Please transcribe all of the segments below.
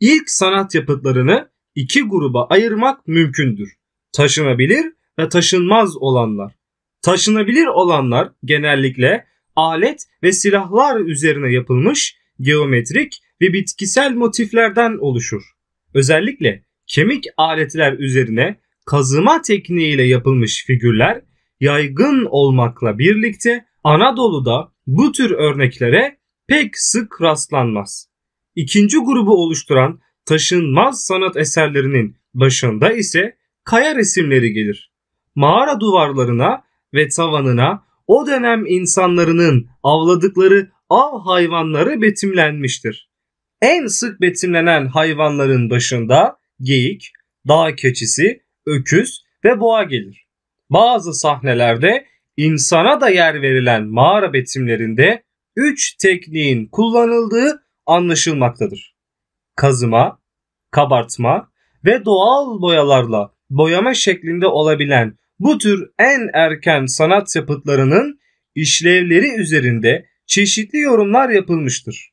ilk sanat yapıtlarını iki gruba ayırmak mümkündür. Taşınabilir ve taşınmaz olanlar. Taşınabilir olanlar genellikle alet ve silahlar üzerine yapılmış geometrik ve bitkisel motiflerden oluşur. Özellikle kemik aletler üzerine kazıma tekniğiyle yapılmış figürler yaygın olmakla birlikte Anadolu'da bu tür örneklere pek sık rastlanmaz. İkinci grubu oluşturan taşınmaz sanat eserlerinin başında ise kaya resimleri gelir. Mağara duvarlarına ve tavanına o dönem insanların avladıkları av hayvanları betimlenmiştir. En sık betimlenen hayvanların başında geyik, dağ keçisi, öküz ve boğa gelir. Bazı sahnelerde insana da yer verilen mağara betimlerinde 3 tekniğin kullanıldığı anlaşılmaktadır. Kazıma, kabartma ve doğal boyalarla boyama şeklinde olabilen bu tür en erken sanat yapıtlarının işlevleri üzerinde çeşitli yorumlar yapılmıştır.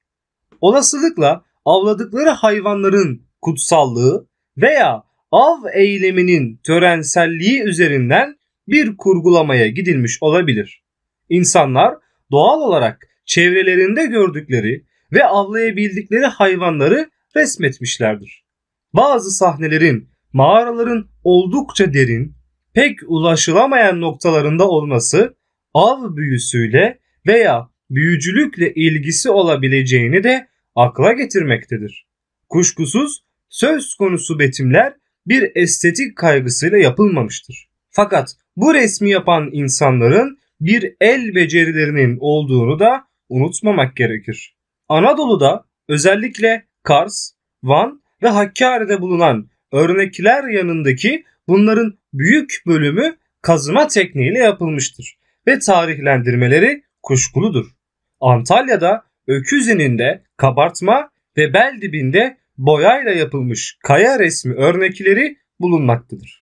Olasılıkla avladıkları hayvanların kutsallığı veya av eyleminin törenselliği üzerinden bir kurgulamaya gidilmiş olabilir. İnsanlar doğal olarak çevrelerinde gördükleri ve avlayabildikleri hayvanları resmetmişlerdir. Bazı sahnelerin mağaraların oldukça derin, pek ulaşılamayan noktalarında olması av büyüsüyle veya büyücülükle ilgisi olabileceğini de akla getirmektedir. Kuşkusuz söz konusu betimler bir estetik kaygısıyla yapılmamıştır. Fakat bu resmi yapan insanların bir el becerilerinin olduğunu da unutmamak gerekir. Anadolu'da özellikle Kars, Van ve Hakkari'de bulunan örnekler yanındaki bunların büyük bölümü kazıma tekniğiyle yapılmıştır ve tarihlendirmeleri kuşkuludur. Antalya'da Öküz ininde kabartma ve bel dibinde boyayla yapılmış kaya resmi örnekleri bulunmaktadır.